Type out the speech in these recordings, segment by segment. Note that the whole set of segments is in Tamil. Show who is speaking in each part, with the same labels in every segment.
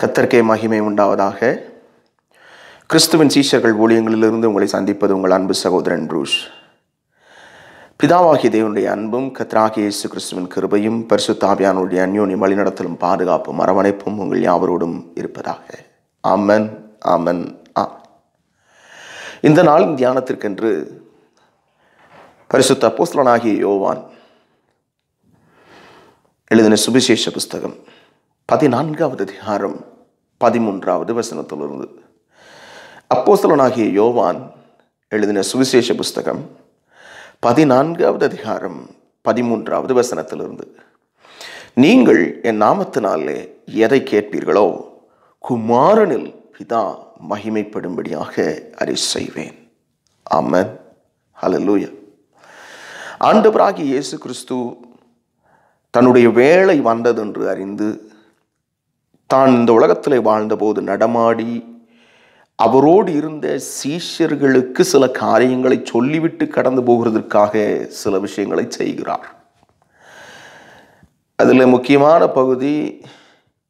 Speaker 1: கத்தர்க்கே மகிமை உண்டாவதாக கிறிஸ்துவின் சீஷர்கள் ஊழியங்களிலிருந்து உங்களை சந்திப்பது உங்கள் அன்பு சகோதரன் ரூஷ் பிதாவாகிய தேவனுடைய அன்பும் கத்ராகியேசு இயேசு கிறிஸ்துவின் கிருபையும் பரிசுத்தாவியானுடைய அந்யோனி வழிநடத்தலும் பாதுகாப்பும் அரவணைப்பும் உங்கள் யாவரோடும் இருப்பதாக ஆமன் ஆமன் ஆ இந்த நாளின் தியானத்திற்கென்று பரிசுத்த போஸ்லனாகிய யோவான் எழுதின சுபிசேஷ புஸ்தகம் பதினான்காவது அதிகாரம் பதிமூன்றாவது வசனத்திலிருந்து அப்போஸ்தலனாகிய யோவான் எழுதின சுவிசேஷ புஸ்தகம் பதினான்காவது அதிகாரம் பதிமூன்றாவது வசனத்திலிருந்து நீங்கள் என் நாமத்தினாலே எதை கேட்பீர்களோ குமாரனில் பிதா மகிமைப்படும்படியாக அதை செய்வேன் ஆமன் ஹலலூய ஆண்டவராகி இயேசு கிறிஸ்து தன்னுடைய வேலை வந்ததென்று அறிந்து தான் இந்த உலகத்தில் வாழ்ந்தபோது நடமாடி அவரோடு இருந்த சீஷர்களுக்கு சில காரியங்களை சொல்லிவிட்டு கடந்து போகிறதற்காக சில விஷயங்களை செய்கிறார்
Speaker 2: அதில் முக்கியமான
Speaker 1: பகுதி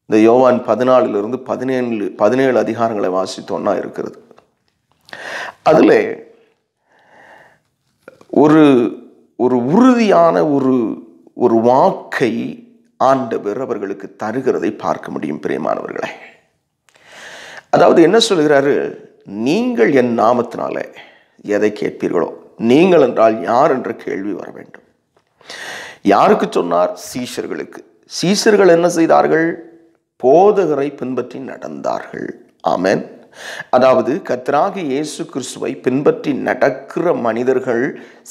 Speaker 1: இந்த யோவான் பதினாலிலிருந்து பதினேழு பதினேழு அதிகாரங்களை வாசித்தோன்னா இருக்கிறது அதில் ஒரு ஒரு உறுதியான ஒரு ஒரு வாக்கை ஆண்டவர் அவர்களுக்கு தருகிறதை பார்க்க முடியும் பிரியமானவர்களே அதாவது என்ன சொல்கிறாரு நீங்கள் என் நாமத்தினால எதை கேட்பீர்களோ நீங்கள் என்றால் யார் என்ற கேள்வி வர வேண்டும் யாருக்கு சொன்னார் சீசர்களுக்கு சீசர்கள் என்ன செய்தார்கள் போதகரை பின்பற்றி நடந்தார்கள் ஆமேன் அதாவது கத்ராகி இயேசு கிறிஸ்துவை பின்பற்றி நடக்கிற மனிதர்கள்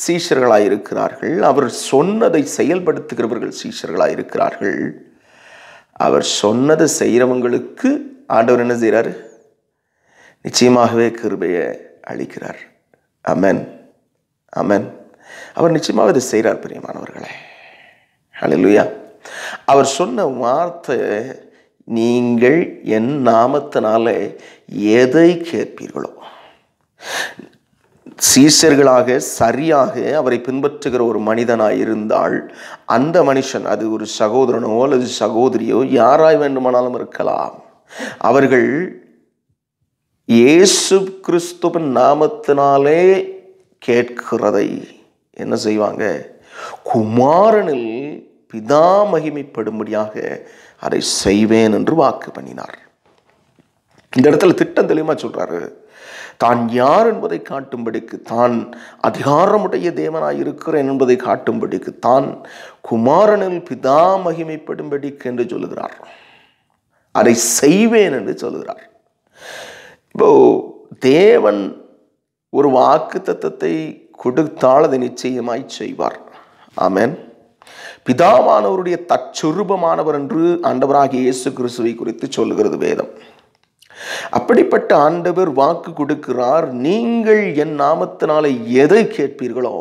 Speaker 1: சீஷர்களாயிருக்கிறார்கள் அவர் சொன்னதை செயல்படுத்துகிறவர்கள் சீஷர்களாயிருக்கிறார்கள் அவர் சொன்னதை செய்கிறவங்களுக்கு ஆண்டவர் என்ன செய்கிறார் நிச்சயமாகவே கிருபையை அளிக்கிறார் அமன் அமன் அவர் நிச்சயமாக இதை செய்கிறார் பிரியமானவர்களே ஹலோ அவர் சொன்ன வார்த்தை நீங்கள் என் நாமத்தினால எதை கேட்பீர்களோ சீசர்களாக சரியாக அவரை பின்பற்றுகிற ஒரு மனிதனாக இருந்தால் அந்த மனுஷன் அது ஒரு சகோதரனோ அல்லது சகோதரியோ யாராய் வேண்டுமானாலும் இருக்கலாம் அவர்கள் இயேசு கிறிஸ்துவின் நாமத்தினாலே கேட்கிறதை என்ன செய்வாங்க குமாரனில் பிதா மகிமைப்படும்படியாக அதை செய்வேன் என்று வாக்கு பண்ணினார் இந்த இடத்துல திட்டம் தெளிவாக சொல்கிறாரு தான் யார் என்பதை காட்டும்படிக்கு தான் அதிகாரமுடைய தேவனாய் இருக்கிறேன் என்பதை காட்டும்படிக்கு தான் குமாரனில் பிதா மகிமைப்படும்படிக்கு என்று சொல்லுகிறார் அதை செய்வேன் என்று சொல்லுகிறார் இப்போ தேவன் ஒரு வாக்கு தத்தத்தை கொடுத்தால் அதை நிச்சயமாய் செய்வார் ஆமேன் பிதாவானவருடைய தற்சொருபமானவர் என்று ஆண்டவராகிய இயேசு கிறிஸ்துவை குறித்து சொல்லுகிறது வேதம் அப்படிப்பட்ட ஆண்டவர் வாக்கு கொடுக்கிறார் நீங்கள் என் நாமத்தினாலே எதை கேட்பீர்களோ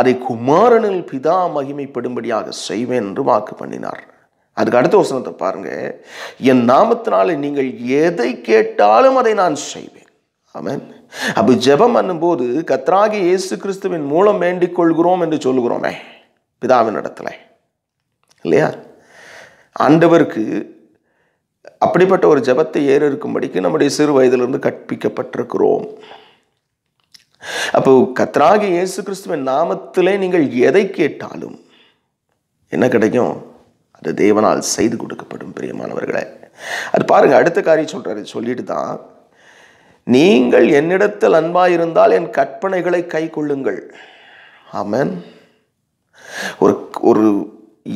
Speaker 1: அதை குமாரனில் பிதா மகிமைப்படும்படியாக செய்வேன் என்று வாக்கு பண்ணினார் அதுக்கு அடுத்த வசனத்தை பாருங்க என் நாமத்தினாலே நீங்கள் எதை கேட்டாலும் அதை நான் செய்வேன் ஆமன் அப்போ ஜெபம் பண்ணும்போது கத்ராகி இயேசு கிறிஸ்துவின் மூலம் வேண்டிக் கொள்கிறோம் என்று சொல்கிறோமே பிதாவின் இடத்துல இல்லையா ஆண்டவருக்கு அப்படிப்பட்ட ஒரு ஜபத்தை ஏற இருக்கும்படிக்கு நம்முடைய சிறு வயதிலிருந்து கற்பிக்கப்பட்டிருக்கிறோம் அப்போ கத்ராகி இயேசு கிறிஸ்துவின் நாமத்திலே நீங்கள் எதை கேட்டாலும் என்ன கிடைக்கும் அது தேவனால் செய்து கொடுக்கப்படும் பிரியமானவர்களே அது பாருங்க அடுத்த காரியம் சொல்றாரு சொல்லிட்டு தான் நீங்கள் என்னிடத்தில் அன்பாயிருந்தால் என் கற்பனைகளை கை கொள்ளுங்கள் ஆமன் ஒரு ஒரு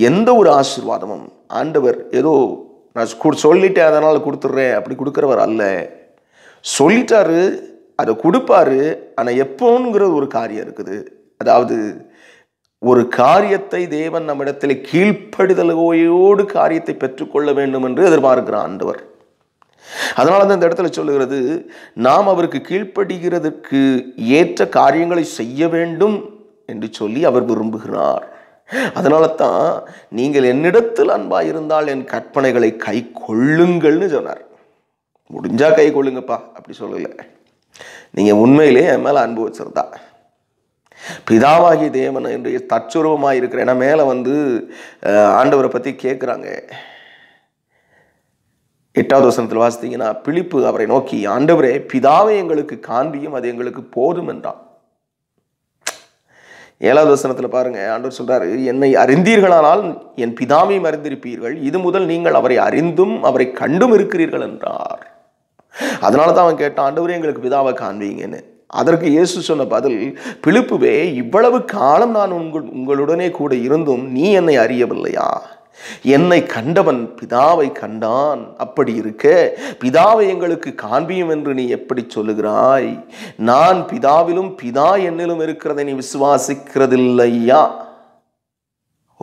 Speaker 1: எந்த ஒரு ஆசிர்வாதமும் ஆண்டவர் ஏதோ நான் சொல்லிட்டேன் அதனால் கொடுத்துட்றேன் அப்படி கொடுக்குறவர் அல்ல சொல்லிட்டாரு அதை கொடுப்பாரு ஆனால் எப்போங்கிற ஒரு காரியம் இருக்குது அதாவது ஒரு காரியத்தை தேவன் நம்மிடத்தில் கீழ்ப்படுதலோயோடு காரியத்தை பெற்றுக்கொள்ள வேண்டும் என்று எதிர்பார்க்கிற ஆண்டவர் அதனால தான் இந்த இடத்துல சொல்லுகிறது நாம் அவருக்கு கீழ்ப்படுகிறதுக்கு ஏற்ற காரியங்களை செய்ய வேண்டும் என்று சொல்லி அவர் விரும்புகிறார் அதனால தான் நீங்கள் என்னிடத்தில் அன்பாக இருந்தால் என் கற்பனைகளை கை கொள்ளுங்கள்னு சொன்னார் முடிஞ்சால் கை கொள்ளுங்கப்பா அப்படி சொல்லலை நீங்கள் உண்மையிலேயே என் மேலே அன்பு வச்சிருந்தா பிதாவாகி தேவன் என்று தற்சுரூபமாக இருக்கிற ஏன்னா மேலே வந்து ஆண்டவரை பற்றி கேட்குறாங்க எட்டாவது வசனத்தில் வாசித்தீங்கன்னா பிழிப்பு அவரை நோக்கி ஆண்டவரே பிதாவை எங்களுக்கு காண்பியும் அது எங்களுக்கு போதும் என்றான் ஏழாவது வசனத்தில் பாருங்கள் ஆண்டவர் சொல்கிறார் என்னை அறிந்தீர்களானால் என் பிதாமையும் அறிந்திருப்பீர்கள் இது முதல் நீங்கள் அவரை அறிந்தும் அவரை கண்டும் இருக்கிறீர்கள் என்றார் அதனால தான் அவன் கேட்டான் ஆண்டவரே எங்களுக்கு பிதாவை காண்பீங்கன்னு அதற்கு இயேசு சொன்ன பதில் பிழுப்புவே இவ்வளவு காலம் நான் உங்கள் உங்களுடனே கூட இருந்தும் நீ என்னை அறியவில்லையா என்னை கண்டவன் பிதாவை கண்டான் அப்படி இருக்க பிதாவை எங்களுக்கு காண்பியும் என்று நீ எப்படி சொல்லுகிறாய் நான் பிதாவிலும் பிதா என்னிலும் இருக்கிறதை நீ விசுவாசிக்கிறதில்லையா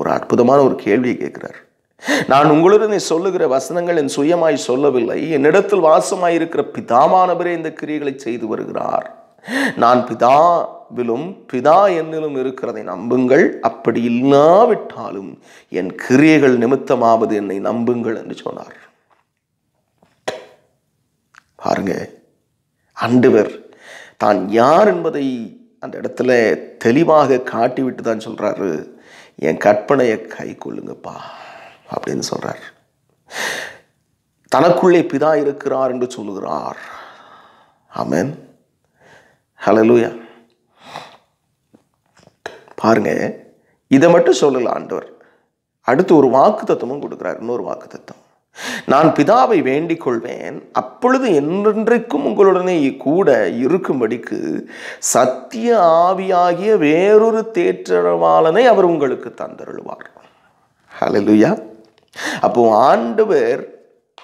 Speaker 1: ஒரு அற்புதமான ஒரு கேள்வியை கேட்கிறார் நான் உங்களிடம் சொல்லுகிற வசனங்கள் என் சுயமாய் சொல்லவில்லை என்னிடத்தில் வாசமாயிருக்கிற பிதாமானவரே இந்த கிரியைகளை செய்து வருகிறார் நான் பிதா விலும் பிதா என்னிலும் இருக்கிறதை நம்புங்கள் அப்படி இல்லாவிட்டாலும் என் கிரியைகள் நிமித்தமாவது என்னை நம்புங்கள் என்று சொன்னார் பாருங்க அண்டுவர் தான் யார் என்பதை அந்த இடத்துல தெளிவாக காட்டிவிட்டு தான் சொல்கிறாரு என் கற்பனையை கை கொள்ளுங்கப்பா அப்படின்னு சொல்றார் தனக்குள்ளே பிதா இருக்கிறார் என்று சொல்லுகிறார் ஆமேன் ஹலலூயா பாருங்க இதை மட்டும் சொல்லல ஆண்டவர் அடுத்து ஒரு வாக்கு தத்துவமும் கொடுக்குறார் இன்னொரு வாக்கு தத்துவம் நான் பிதாவை வேண்டிக் கொள்வேன் அப்பொழுது என்றென்றைக்கும் உங்களுடனே கூட இருக்கும்படிக்கு சத்திய ஆவியாகிய வேறொரு தேற்றவாளனை அவர் உங்களுக்கு தந்தருள்வார் ஹலலுயா அப்போ ஆண்டவர்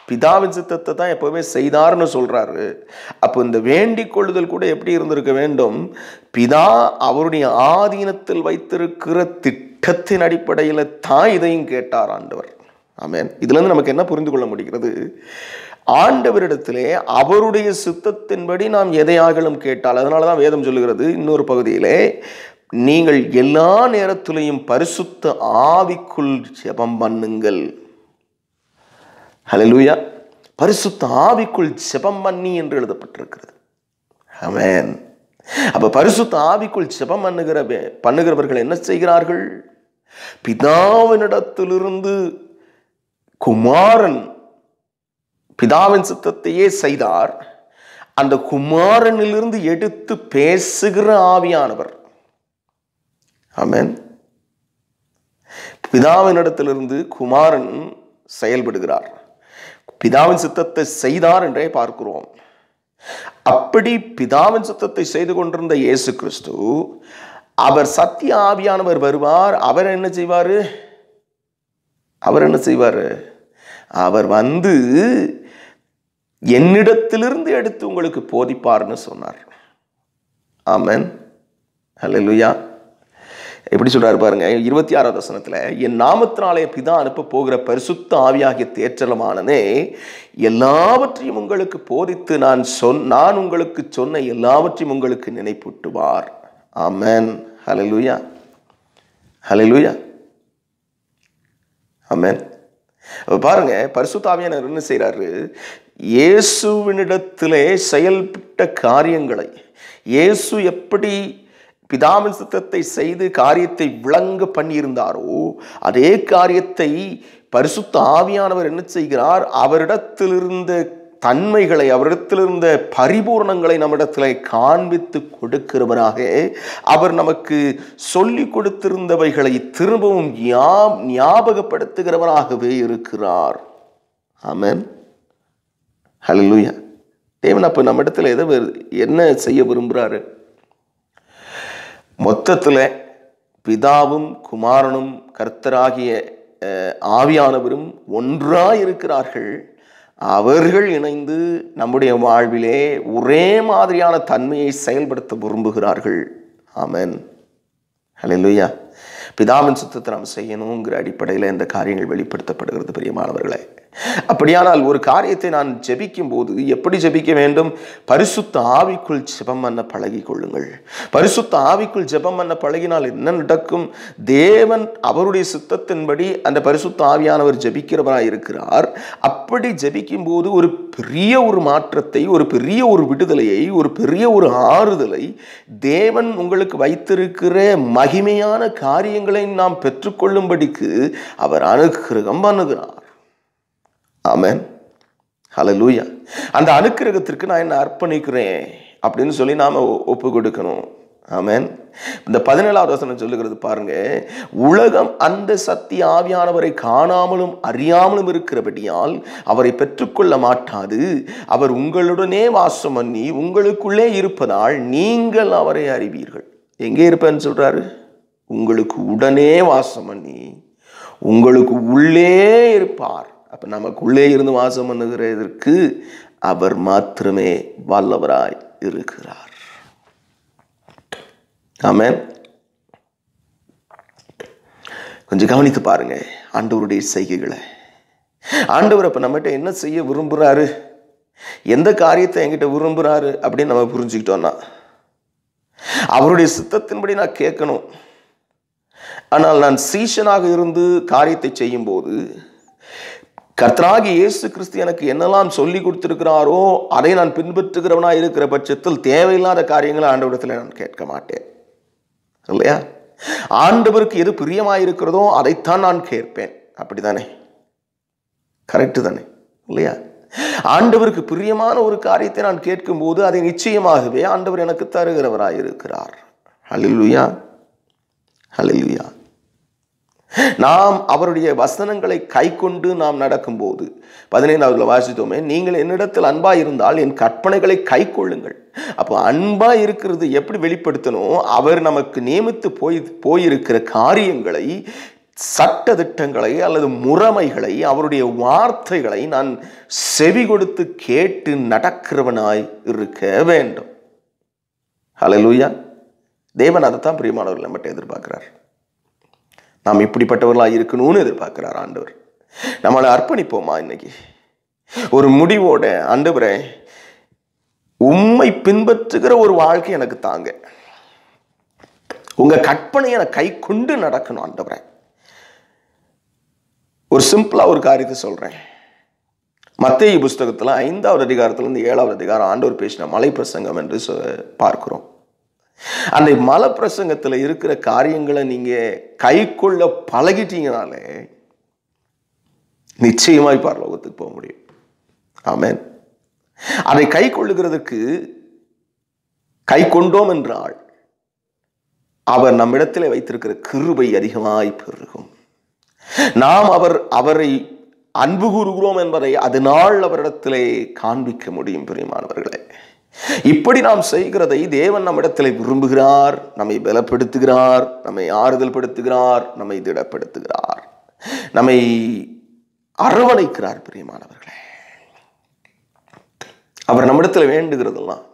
Speaker 1: பிதாவின் சித்தத்தை தான் எப்போவுமே செய்தார்னு சொல்கிறாரு அப்போ இந்த வேண்டிக் கொள்ளுதல் கூட எப்படி இருந்திருக்க வேண்டும் பிதா அவருடைய ஆதீனத்தில் வைத்திருக்கிற திட்டத்தின் அடிப்படையில் தான் இதையும் கேட்டார் ஆண்டவர் ஆமேன் இதுலேருந்து நமக்கு என்ன புரிந்து கொள்ள முடிகிறது ஆண்டவரிடத்திலே அவருடைய சித்தத்தின்படி நாம் எதையாகலும் கேட்டால் அதனால தான் வேதம் சொல்லுகிறது இன்னொரு பகுதியிலே நீங்கள் எல்லா நேரத்திலையும் பரிசுத்த ஆவிக்குள் ஜெபம் பண்ணுங்கள் ஹலலூயா பரிசுத்த ஆவிக்குள் செபம் பண்ணி என்று எழுதப்பட்டிருக்கிறது அப்ப அப்போ பரிசுத்த ஆவிக்குள் செபம் பண்ணுகிற பண்ணுகிறவர்கள் என்ன செய்கிறார்கள் பிதாவினிடத்திலிருந்து குமாரன் பிதாவின் சித்தத்தையே செய்தார் அந்த குமாரனிலிருந்து எடுத்து பேசுகிற ஆவியானவர் ஆமேன் பிதாவினிடத்திலிருந்து குமாரன் செயல்படுகிறார் பிதாவின் சித்தத்தை செய்தார் என்றே பார்க்கிறோம் அப்படி பிதாவின் சித்தத்தை செய்து கொண்டிருந்த இயேசு கிறிஸ்து அவர் சத்திய ஆவியானவர் வருவார் அவர் என்ன செய்வார் அவர் என்ன செய்வார் அவர் வந்து என்னிடத்திலிருந்து எடுத்து உங்களுக்கு போதிப்பார்னு சொன்னார் ஆமன் ஹலோ லுயா எப்படி சொல்கிறாரு பாருங்க இருபத்தி ஆறாவது வசனத்தில் என் நாமத்தினாலே பிதா அனுப்ப போகிற பரிசுத்த ஆவியாகிய தேற்றலமானனே எல்லாவற்றையும் உங்களுக்கு போதித்து நான் சொன் நான் உங்களுக்கு சொன்ன எல்லாவற்றையும் உங்களுக்கு நினைப்பூட்டுவார் ஆமேன் ஹலலூயா ஹலலூயா ஆமேன் அப்போ பாருங்க பரிசுத்தாவியானவர் என்ன செய்கிறாரு இயேசுவினிடத்திலே செயல்பட்ட காரியங்களை இயேசு எப்படி பிதாவின் சித்தத்தை செய்து காரியத்தை விளங்க பண்ணியிருந்தாரோ அதே காரியத்தை பரிசுத்த ஆவியானவர் என்ன செய்கிறார் அவரிடத்திலிருந்த தன்மைகளை அவரிடத்திலிருந்த பரிபூர்ணங்களை நம்மிடத்தில் காண்பித்து கொடுக்கிறவராக அவர் நமக்கு சொல்லி கொடுத்திருந்தவைகளை திரும்பவும் ஞாபகப்படுத்துகிறவராகவே இருக்கிறார் ஆமன் ஹலோ லூயா தேவன் அப்போ நம்மிடத்தில் எதை என்ன செய்ய விரும்புகிறாரு மொத்தத்தில் பிதாவும் குமாரனும் கர்த்தராகிய ஆவியானவரும் ஒன்றாக இருக்கிறார்கள் அவர்கள் இணைந்து நம்முடைய வாழ்விலே ஒரே மாதிரியான தன்மையை செயல்படுத்த விரும்புகிறார்கள் ஆமன் ஹலெலுயா பிதாவின் சுத்தத்தை நாம் செய்யணுங்கிற அடிப்படையில் இந்த காரியங்கள் வெளிப்படுத்தப்படுகிறது மாணவர்களை அப்படியானால் ஒரு காரியத்தை நான் ஜெபிக்கும் போது எப்படி ஜெபிக்க வேண்டும் பரிசுத்த ஆவிக்குள் ஜெபம் பண்ண பழகி கொள்ளுங்கள் பரிசுத்த ஆவிக்குள் ஜெபம் பண்ண பழகினால் என்ன நடக்கும் தேவன் அவருடைய சித்தத்தின்படி அந்த பரிசுத்த ஆவியானவர் ஜெபிக்கிறவராக இருக்கிறார் அப்படி ஜெபிக்கும் போது ஒரு பெரிய ஒரு மாற்றத்தை ஒரு பெரிய ஒரு விடுதலையை ஒரு பெரிய ஒரு ஆறுதலை தேவன் உங்களுக்கு வைத்திருக்கிற மகிமையான காரியங்களை நாம் பெற்றுக்கொள்ளும்படிக்கு அவர் அனுகிரகம் பண்ணுகிறார் ஆமேன் ஹலோ லூயா அந்த அனுக்கிரகத்திற்கு நான் என்ன அர்ப்பணிக்கிறேன் அப்படின்னு சொல்லி நாம் ஒப்பு கொடுக்கணும் ஆமேன் இந்த பதினேழாவது வசனம் சொல்லுகிறது பாருங்க உலகம் அந்த சக்தி ஆவியானவரை காணாமலும் அறியாமலும் இருக்கிறபடியால் அவரை பெற்றுக்கொள்ள மாட்டாது அவர் உங்களுடனே வாசம் பண்ணி உங்களுக்குள்ளே இருப்பதால் நீங்கள் அவரை அறிவீர்கள் எங்கே இருப்பேன்னு சொல்றாரு உங்களுக்கு உடனே வாசம் பண்ணி உங்களுக்கு உள்ளே இருப்பார் அப்போ நமக்குள்ளே இருந்து வாசம் பண்ணுகிறதற்கு அவர் மாத்திரமே வல்லவராய் இருக்கிறார் ஆமே கொஞ்சம் கவனித்து பாருங்க ஆண்டவருடைய செய்கைகளை ஆண்டவர் அப்போ நம்மகிட்ட என்ன செய்ய விரும்புகிறாரு எந்த காரியத்தை என்கிட்ட விரும்புகிறாரு அப்படின்னு நம்ம புரிஞ்சுக்கிட்டோன்னா அவருடைய சித்தத்தின்படி நான் கேட்கணும் ஆனால் நான் சீசனாக இருந்து காரியத்தை செய்யும்போது கர்த்தராகி இயேசு கிறிஸ்து எனக்கு என்னெல்லாம் சொல்லி கொடுத்துருக்கிறாரோ அதை நான் பின்பற்றுகிறவனாக இருக்கிற பட்சத்தில் தேவையில்லாத காரியங்களை ஆண்டவரிடத்தில் நான் கேட்க மாட்டேன் இல்லையா ஆண்டவருக்கு எது பிரியமாக இருக்கிறதோ அதைத்தான் நான் கேட்பேன் அப்படி தானே கரெக்டு தானே இல்லையா ஆண்டவருக்கு பிரியமான ஒரு காரியத்தை நான் கேட்கும்போது அதை நிச்சயமாகவே ஆண்டவர் எனக்கு தருகிறவராக இருக்கிறார் ஹலில் ஹலிலுயா நாம் அவருடைய வசனங்களை கை கொண்டு நாம் நடக்கும்போது பதினைந்தாவது வாசித்தோமே நீங்கள் என்னிடத்தில் அன்பா இருந்தால் என் கற்பனைகளை கை கொள்ளுங்கள் அப்போ அன்பா இருக்கிறது எப்படி வெளிப்படுத்தணும் அவர் நமக்கு நியமித்து போய் போயிருக்கிற காரியங்களை சட்ட திட்டங்களை அல்லது முறைமைகளை அவருடைய வார்த்தைகளை நான் செவி கொடுத்து கேட்டு நடக்கிறவனாய் இருக்க வேண்டும் ஹலோ லூயா தேவன் அதைத்தான் பிரியமானவர்கள் நம்மகிட்ட எதிர்பார்க்கிறார் நாம் இப்படிப்பட்டவர்களாக இருக்கணும்னு எதிர்பார்க்கிறார் ஆண்டவர் நம்மளை அர்ப்பணிப்போமா இன்னைக்கு ஒரு முடிவோட ஆண்டவரை உண்மை பின்பற்றுகிற ஒரு வாழ்க்கை எனக்கு தாங்க உங்கள் கற்பனையை என கை கொண்டு நடக்கணும் ஆண்டவரை ஒரு சிம்பிளாக ஒரு காரியத்தை சொல்கிறேன் மத்திய புஸ்தகத்தில் ஐந்தாவது அதிகாரத்துலேருந்து ஏழாவது அதிகாரம் ஆண்டவர் பேசின மலை பிரசங்கம் என்று பார்க்குறோம் அந்த மலை பிரசங்கத்தில் இருக்கிற காரியங்களை நீங்கள் கை கொள்ள பழகிட்டீங்கனாலே நிச்சயமாய் பரலோகத்துக்கு போக முடியும் ஆமேன் அதை கை கொள்ளுகிறதுக்கு கை கொண்டோம் என்றால் அவர் நம்மிடத்தில் வைத்திருக்கிற கிருபை அதிகமாய் பெருகும் நாம் அவர் அவரை அன்பு கூறுகிறோம் என்பதை அதனால் அவரிடத்திலே காண்பிக்க முடியும் பெரியமானவர்களே இப்படி நாம் செய்கிறதை தேவன் நம்மிடத்தில் விரும்புகிறார் நம்மை பலப்படுத்துகிறார் நம்மை ஆறுதல் படுத்துகிறார் நம்மை திடப்படுத்துகிறார் நம்மை அரவணைக்கிறார் பிரியமானவர்களே அவர் நம்மிடத்தில் வேண்டுகிறதெல்லாம்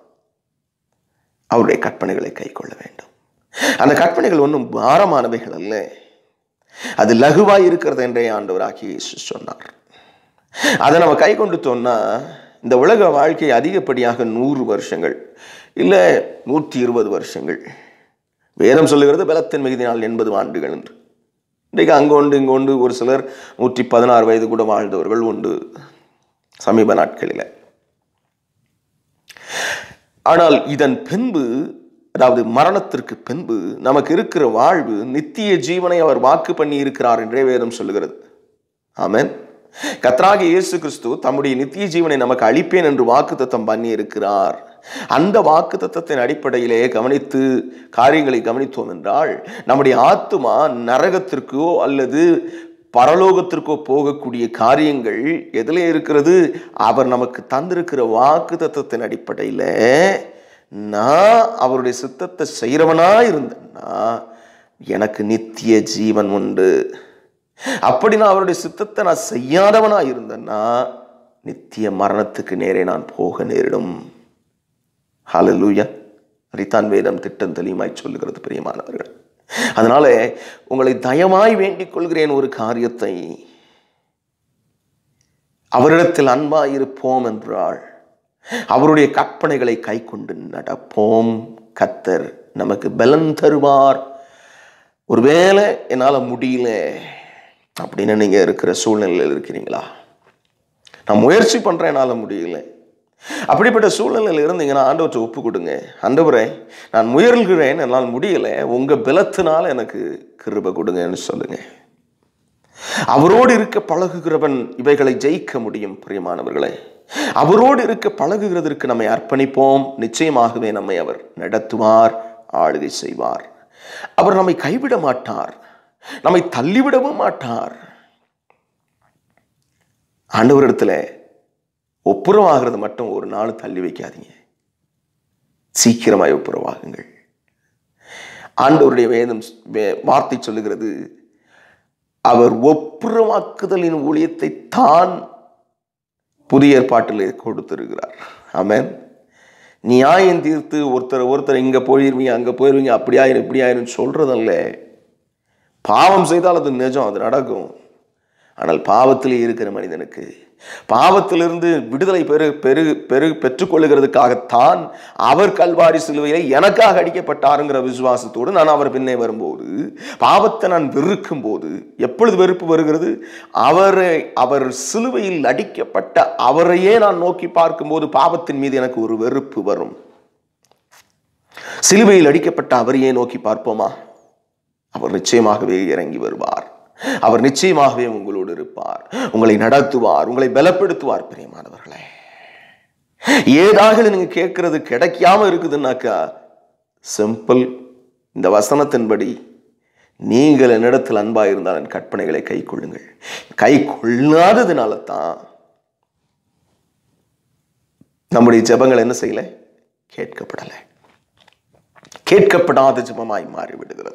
Speaker 1: அவருடைய கற்பனைகளை கை கொள்ள வேண்டும் அந்த கற்பனைகள் ஒன்றும் பாரமானவைகள் அல்ல அது லகுவாய் இருக்கிறது என்றே ஆண்டவராகி சொன்னார் அதை நம்ம கை கொண்டு சொன்னால் இந்த உலக வாழ்க்கை அதிகப்படியாக நூறு வருஷங்கள் இல்லை நூற்றி இருபது வருஷங்கள் வேதம் சொல்லுகிறது பலத்தின் நாள் எண்பது ஆண்டுகள் என்று இன்றைக்கு அங்கே உண்டு இங்கே ஒரு சிலர் நூற்றி பதினாறு வயது கூட வாழ்ந்தவர்கள் உண்டு சமீப நாட்களில் ஆனால் இதன் பின்பு அதாவது மரணத்திற்கு பின்பு நமக்கு இருக்கிற வாழ்வு நித்திய ஜீவனை அவர் வாக்கு பண்ணி இருக்கிறார் என்றே வேதம் சொல்லுகிறது ஆமேன் கத்ராகி இயேசு கிறிஸ்து தம்முடைய நித்திய ஜீவனை நமக்கு அளிப்பேன் என்று வாக்கு பண்ணி இருக்கிறார் அந்த வாக்கு தத்தத்தின் அடிப்படையிலே கவனித்து காரியங்களை கவனித்தோம் என்றால் நம்முடைய ஆத்துமா நரகத்திற்கோ அல்லது பரலோகத்திற்கோ போகக்கூடிய காரியங்கள் எதில் இருக்கிறது அவர் நமக்கு தந்திருக்கிற வாக்கு தத்துவத்தின் அடிப்படையில் நான் அவருடைய சித்தத்தை செய்கிறவனாக இருந்தேன்னா எனக்கு நித்திய ஜீவன் உண்டு அப்படி நான் அவருடைய சித்தத்தை நான் செய்யாதவனாக இருந்தேன்னா நித்திய மரணத்துக்கு நேரே நான் போக நேரிடும் அரித்தான் வேதம் திட்டம் தெளிவாய் சொல்லுகிறது பிரியமானவர்கள் அதனால உங்களை தயமாய் வேண்டிக் கொள்கிறேன் ஒரு காரியத்தை அவரிடத்தில் அன்பாய் இருப்போம் என்றாள் அவருடைய கற்பனைகளை கை கொண்டு நடப்போம் கத்தர் நமக்கு பலன் தருவார் ஒருவேளை என்னால் முடியல அப்படின்னு நீங்கள் இருக்கிற சூழ்நிலையில் இருக்கிறீங்களா நான் முயற்சி பண்ணுறேன் என்னால் முடியல அப்படிப்பட்ட சூழ்நிலையில் இருந்தீங்கன்னா ஆண்டவற்றை ஒப்பு கொடுங்க ஆண்டவரே நான் முயல்கிறேன் என்னால் முடியலை உங்கள் பிலத்தினால் எனக்கு கிருப கொடுங்கன்னு சொல்லுங்க
Speaker 2: அவரோடு இருக்க
Speaker 1: பழகுகிறவன் இவைகளை ஜெயிக்க முடியும் பிரியமானவர்களே அவரோடு இருக்க பழகுகிறதற்கு நம்மை அர்ப்பணிப்போம் நிச்சயமாகவே நம்மை அவர் நடத்துவார் ஆளுகை செய்வார் அவர் நம்மை கைவிட மாட்டார் நம்மை தள்ளிவிடவும் மாட்டார் இடத்துல ஒப்புரவாகிறது மட்டும் ஒரு நாள் தள்ளி வைக்காதீங்க சீக்கிரமாய் ஒப்புரவாகுங்கள் ஆண்டவருடைய வேதம் வார்த்தை சொல்லுகிறது அவர் ஒப்புரவாக்குதலின் ஊழியத்தை தான் புதிய ஏற்பாட்டில் கொடுத்திருக்கிறார் ஆமேன் நியாயம் தீர்த்து ஒருத்தர் ஒருத்தர் இங்கே போயிருவீங்க அங்கே போயிருவீங்க அப்படி ஆயிரும் இப்படி ஆயிரும் சொல்கிறதல்ல பாவம் செய்தால் அது நிஜம் அது நடக்கும் ஆனால் பாவத்திலே இருக்கிற மனிதனுக்கு பாவத்திலிருந்து விடுதலை பெரு பெரு பெரு பெற்றுக்கொள்ளுகிறதுக்காகத்தான் அவர் கல்வாரி சிலுவையை எனக்காக அடிக்கப்பட்டாருங்கிற விசுவாசத்தோடு நான் அவர் பின்னே வரும்போது பாவத்தை நான் வெறுக்கும் போது எப்பொழுது வெறுப்பு வருகிறது அவரை அவர் சிலுவையில் அடிக்கப்பட்ட அவரையே நான் நோக்கி பார்க்கும்போது பாவத்தின் மீது எனக்கு ஒரு வெறுப்பு வரும் சிலுவையில் அடிக்கப்பட்ட அவரையே நோக்கி பார்ப்போமா அவர் நிச்சயமாகவே இறங்கி வருவார் அவர் நிச்சயமாகவே உங்களோடு இருப்பார் உங்களை நடத்துவார் உங்களை பலப்படுத்துவார் பிரியமானவர்களே ஏதாக நீங்க கேட்கறது கிடைக்காம இருக்குதுன்னாக்கா சிம்பிள் இந்த வசனத்தின்படி நீங்கள் என்னிடத்தில் அன்பாக இருந்தால் என் கற்பனைகளை கை கொள்ளுங்கள் கை கொள்ளாததுனால தான் நம்முடைய ஜபங்கள் என்ன செய்யல கேட்கப்படலை கேட்கப்படாத ஜபமாய் மாறிவிடுகிறது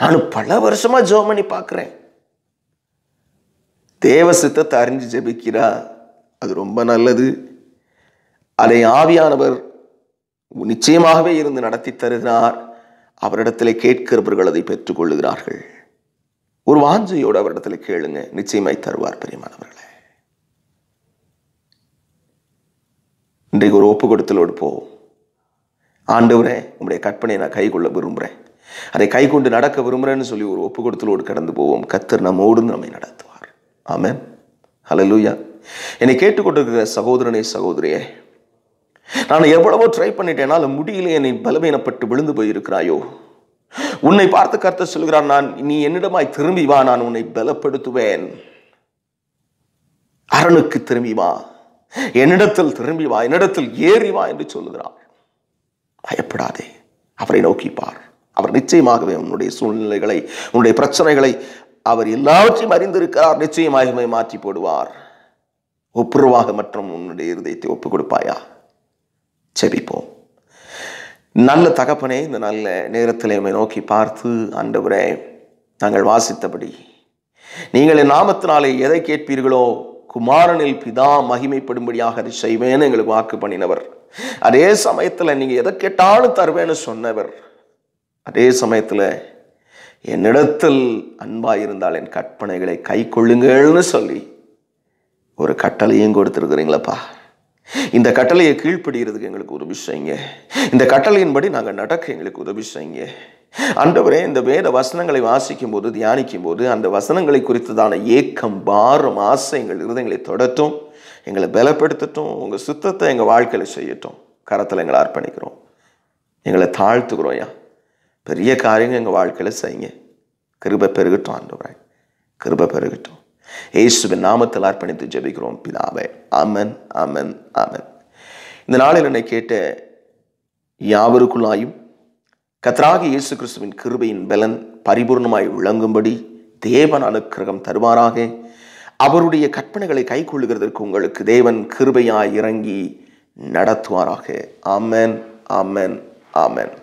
Speaker 1: நான் பல வருஷமாக ஜோம் பண்ணி பார்க்குறேன் தேவ சித்தத்தை அறிஞ்சு ஜெபிக்கிறா அது ரொம்ப நல்லது அதை ஆவியானவர் நிச்சயமாகவே இருந்து நடத்தி தருகிறார் அவரிடத்தில் கேட்கிறவர்கள் அதை பெற்றுக்கொள்ளுகிறார்கள் ஒரு வாஞ்சையோடு அவரிடத்தில் கேளுங்க நிச்சயமாய் தருவார் பெரியமானவர்களே இன்றைக்கு ஒரு ஒப்பு கொடுத்தலோடு போவோம் ஆண்டவரே உங்களுடைய கற்பனையை நான் கை கொள்ள விரும்புகிறேன் அதை கை கொண்டு நடக்க விரும்புகிறேன்னு சொல்லி ஒரு ஒப்பு கொடுத்தலோடு கடந்து போவோம் கத்தர் நம்மோடு நம்மை நடத்துவார் ஆமேன் ஹலலூயா என்னை கேட்டுக்கொண்டிருக்கிற சகோதரனே சகோதரியே நான் எவ்வளவோ ட்ரை பண்ணிட்டேனால் முடியல என்னை பலவீனப்பட்டு விழுந்து போயிருக்கிறாயோ உன்னை பார்த்து கருத்த சொல்கிறான் நான் நீ என்னிடமாய் திரும்பி வா நான் உன்னை பலப்படுத்துவேன் அரணுக்கு திரும்பி வா என்னிடத்தில் திரும்பி வா என்னிடத்தில் ஏறி வா என்று சொல்லுகிறான் பயப்படாதே அவரை நோக்கி பார் அவர் நிச்சயமாகவே உன்னுடைய சூழ்நிலைகளை உன்னுடைய பிரச்சனைகளை அவர் எல்லாவற்றையும் அறிந்திருக்கிறார் நிச்சயமாகவே மாற்றி போடுவார் ஒப்புருவாக மற்றும் உன்னுடைய இருதயத்தை ஒப்புக் கொடுப்பாயா செபிப்போம் நல்ல தகப்பனே இந்த நல்ல நேரத்தில் நம்மை நோக்கி பார்த்து அண்டவரே நாங்கள் வாசித்தபடி நீங்கள் என் நாமத்தினாலே எதை கேட்பீர்களோ குமாரனில் பிதா மகிமைப்படும்படியாக அதை செய்வேன்னு எங்களுக்கு வாக்கு பண்ணினவர் அதே சமயத்தில் நீங்கள் எதை கேட்டாலும் தருவேன்னு சொன்னவர் அதே சமயத்தில் என்னிடத்தில் அன்பாயிருந்தால் என் கற்பனைகளை கை கொள்ளுங்கள்னு சொல்லி ஒரு கட்டளையும் கொடுத்துருக்குறீங்களப்பா இந்த கட்டளையை கீழ்ப்படுகிறதுக்கு எங்களுக்கு உதவி செய்யுங்க இந்த கட்டளையின்படி நாங்கள் நடக்க எங்களுக்கு உதவி செய்யுங்க அண்டவரே இந்த வேத வசனங்களை வாசிக்கும் போது தியானிக்கும் போது அந்த வசனங்களை குறித்ததான ஏக்கம் பாரம் ஆசை எங்கள் இருதங்களை தொடட்டும் எங்களை பலப்படுத்தட்டும் உங்கள் சுத்தத்தை எங்கள் வாழ்க்கையில் செய்யட்டும் கரத்தில் எங்களை அர்ப்பணிக்கிறோம் எங்களை தாழ்த்துக்கிறோம் ஏன் பெரிய காரியங்கள் எங்கள் வாழ்க்கையில் செய்யுங்க கிருபை பெருகட்டும் ஆண்டு கிருபை பெருகட்டும் ஏசுவின் நாமத்தில் அர்ப்பணித்து ஜெபிக்கிறோம் பிதாவை அமன் அமன் அமன் இந்த நாளில் என்னை கேட்ட யாவருக்குள்ளாயும் கத்ராகி இயேசு கிறிஸ்துவின் கிருபையின் பலன் பரிபூர்ணமாய் விளங்கும்படி தேவன் அனுக்கிரகம் தருவாராக அவருடைய கற்பனைகளை கொள்ளுகிறதற்கு உங்களுக்கு தேவன் கிருபையாய் இறங்கி நடத்துவாராக ஆமன் ஆமன் அமன்